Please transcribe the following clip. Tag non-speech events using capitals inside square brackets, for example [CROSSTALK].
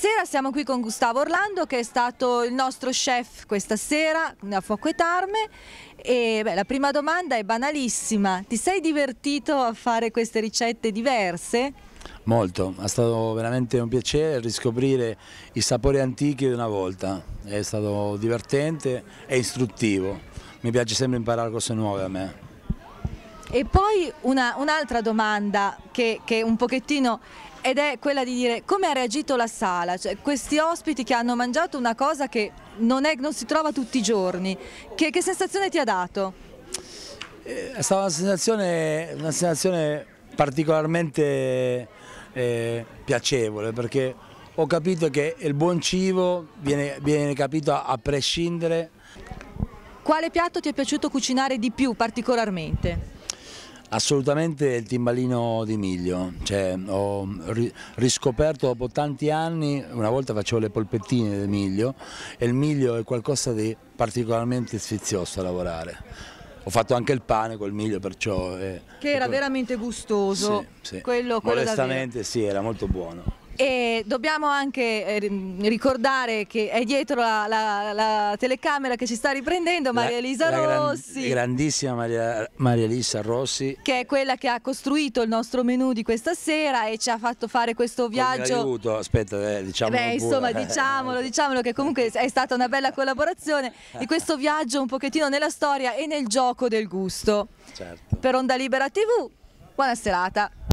Sera siamo qui con Gustavo Orlando che è stato il nostro chef questa sera a Fuoco e Tarme e beh, la prima domanda è banalissima, ti sei divertito a fare queste ricette diverse? Molto, è stato veramente un piacere riscoprire i sapori antichi di una volta, è stato divertente e istruttivo, mi piace sempre imparare cose nuove a me. E poi una, un'altra domanda che, che un pochettino ed è quella di dire come ha reagito la sala, cioè, questi ospiti che hanno mangiato una cosa che non, è, non si trova tutti i giorni, che, che, sensazione ti ha dato? Eh, è stata una sensazione, una sensazione particolarmente eh, piacevole perché ho capito che il buon cibo viene, viene capito a, a prescindere. Quale piatto ti è piaciuto cucinare di più particolarmente? Assolutamente il timbalino di Miglio, cioè, ho riscoperto dopo tanti anni, una volta facevo le polpettine del Miglio e il Miglio è qualcosa di particolarmente sfizioso a lavorare. Ho fatto anche il pane col miglio, perciò... È, che era quello... veramente gustoso. Sì, sì. Quello, quello Modestamente davvero. sì, era molto buono. E dobbiamo anche eh, ricordare che è dietro la, la, la telecamera che ci sta riprendendo Maria Elisa Rossi. Gran, grandissima Maria, Maria Elisa Rossi. Che è quella che ha costruito il nostro menù di questa sera e ci ha fatto fare questo viaggio. Aiuto, aspetta, eh, diciamolo. Beh, insomma, [LAUGHS] diciamolo, diciamolo che comunque è stata una bella collaborazione di questo viaggio un pochettino nella storia e nel gioco del gusto. Certo. Per Onda Libera TV, buona serata.